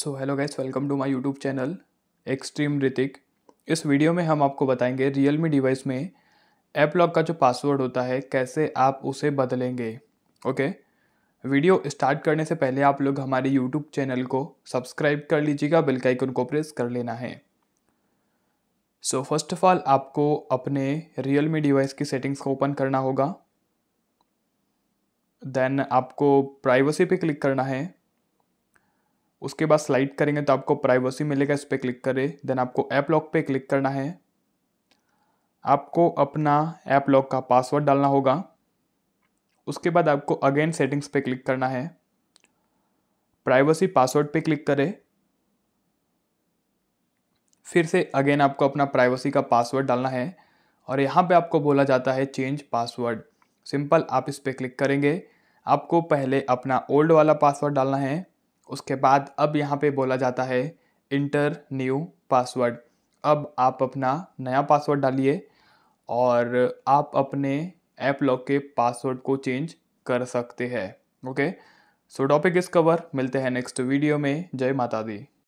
so hello guys welcome to my YouTube channel extreme Hrithik इस video में हम आपको बताएंगे रियल मी डिवाइस में ऐप लॉक का जो पासवर्ड होता है कैसे आप उसे बदलेंगे ओके वीडियो स्टार्ट करने से पहले आप लोग हमारे यूट्यूब चैनल को सब्सक्राइब कर लीजिएगा बिल का आइकन को प्रेस कर लेना है सो फर्स्ट ऑफ ऑल आपको अपने मी डिवाइस की सेटिंग्स को ओपन करना होगा देन आपको प्राइवेसी पे क्लिक करना है उसके बाद स्लाइड करेंगे तो आपको प्राइवेसी मिलेगा इस पर क्लिक करें देन आपको ऐप लॉक पे क्लिक करना है आपको अपना ऐप लॉक का पासवर्ड डालना होगा उसके बाद आपको अगेन सेटिंग्स पे क्लिक करना है प्राइवेसी पासवर्ड पे क्लिक करें फिर से अगेन आपको अपना प्राइवेसी का पासवर्ड डालना है और यहाँ पे आपको बोला जाता है चेंज पासवर्ड सिंपल आप इस पर क्लिक करेंगे आपको पहले अपना ओल्ड वाला पासवर्ड डालना है उसके बाद अब यहाँ पे बोला जाता है इंटर न्यू पासवर्ड अब आप अपना नया पासवर्ड डालिए और आप अपने ऐप लॉक के पासवर्ड को चेंज कर सकते हैं ओके सो टॉपिक इस कवर मिलते हैं नेक्स्ट वीडियो में जय माता दी